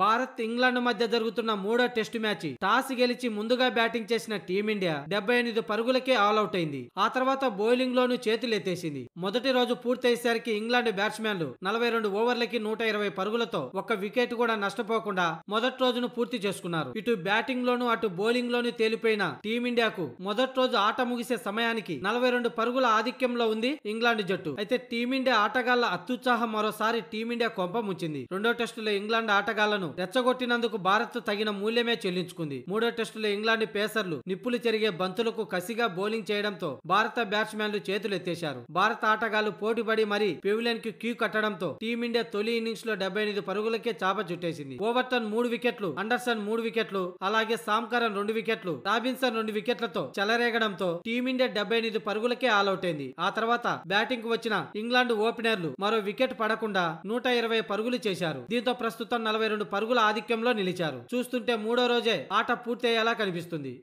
Bharat England మధ్య జరుగుతున్న మూడో టెస్టు మ్యాచ్ టాస్ గెలిచి ముందుగా బ్యాటింగ్ చేసిన టీమిండియా డెబ్బై ఎనిమిది పరుగులకే అవుట్ అయింది ఆ తర్వాత బౌలింగ్ లోనూ చేతులెత్తేసింది మొదటి రోజు పూర్తయ్యేసరికి ఇంగ్లాండ్ బ్యాట్స్మెన్లు నలభై రెండు ఓవర్లకి నూట ఇరవై పరుగులతో ఒక్క వికెట్ కూడా నష్టపోకుండా మొదటి రోజును పూర్తి చేసుకున్నారు ఇటు బ్యాటింగ్ లోను అటు బౌలింగ్ లోను తేలిపోయిన టీమిండియాకు మొదటి రోజు ఆట ముగిసే సమయానికి నలభై రెండు పరుగుల ఆధిక్యంలో ఉంది ఇంగ్లాండ్ జట్టు అయితే టీమిండియా ఆటగాళ్ల అత్యుత్సాహం మరోసారి టీమిండియా కొంప ముంచింది రెండో టెస్టులో ఇంగ్లాండ్ ఆటగాళ్లను ఓవర్లను రెచ్చగొట్టినందుకు భారత్ తగిన మూల్యమే చెల్లించుకుంది మూడో టెస్టులో ఇంగ్లాండ్ పేసర్లు నిప్పులు చెరిగే బంతులకు కసిగా బౌలింగ్ చేయడంతో భారత బ్యాట్స్మెన్లు చేతులెత్తేశారు భారత ఆటగాళ్లు పోటీపడి మరి పెవిలియన్ కి క్యూ కట్టడంతో టీమిండియా తొలి ఇన్నింగ్స్ లో డెబ్బై ఐదు పరుగులకే చాప చుట్టేసింది ఓవర్టన్ మూడు వికెట్లు అండర్సన్ మూడు వికెట్లు అలాగే సామ్కరన్ రెండు వికెట్లు రాబిన్సన్ రెండు వికెట్లతో చెలరేగడంతో టీమిండియా డెబ్బై ఐదు పరుగులకే ఆల్అవుట్ అయింది ఆ తర్వాత బ్యాటింగ్ కు వచ్చిన ఇంగ్లాండ్ ఓపెనర్లు మరో వికెట్ పడకుండా నూట ఇరవై పరుగులు చేశారు దీంతో ప్రస్తుతం నలభై రెండు పరుగుల ఆధిక్యంలో నిలిచారు చూస్తుంటే మూడో రోజే ఆట పూర్తయ్యేలా కనిపిస్తుంది